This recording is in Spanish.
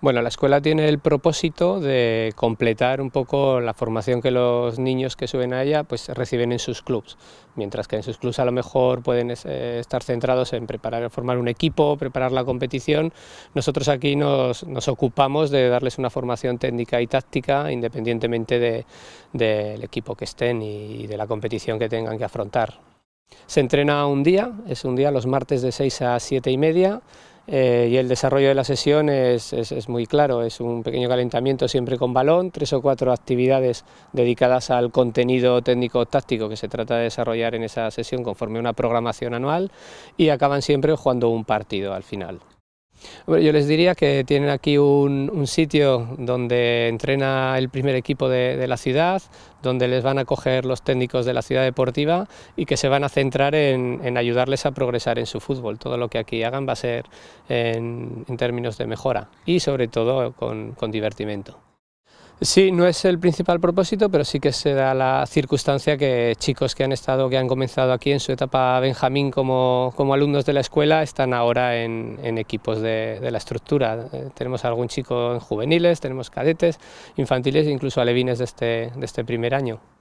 Bueno, la escuela tiene el propósito de completar un poco la formación que los niños que suben a ella pues, reciben en sus clubs, mientras que en sus clubs a lo mejor pueden eh, estar centrados en preparar, formar un equipo, preparar la competición. Nosotros aquí nos, ocupamos de darles una formación técnica y táctica independientemente del equipo que estén y de la competición que tengan que afrontar. Se entrena un día, es un día los martes de 6 a 7 y media, eh, y el desarrollo de la sesión es, es, es, muy claro, es un pequeño calentamiento siempre con balón, tres o cuatro actividades dedicadas al contenido técnico-táctico que se trata de desarrollar en esa sesión conforme a una programación anual y acaban siempre jugando un partido al final yo les diría que tienen aquí un, sitio donde entrena el primer equipo de, la ciudad, donde les van a coger los técnicos de la ciudad deportiva y que se van a centrar en, ayudarles a progresar en su fútbol. Todo lo que aquí hagan va a ser en, términos de mejora y sobre todo con, con divertimento. Sí, no es el principal propósito, pero sí que se da la circunstancia que chicos que han estado, que han comenzado aquí en su etapa Benjamín como, como alumnos de la escuela, están ahora en, en equipos de, de, la estructura. Eh, tenemos algún chico en juveniles, tenemos cadetes, infantiles e incluso alevines de este, de este primer año.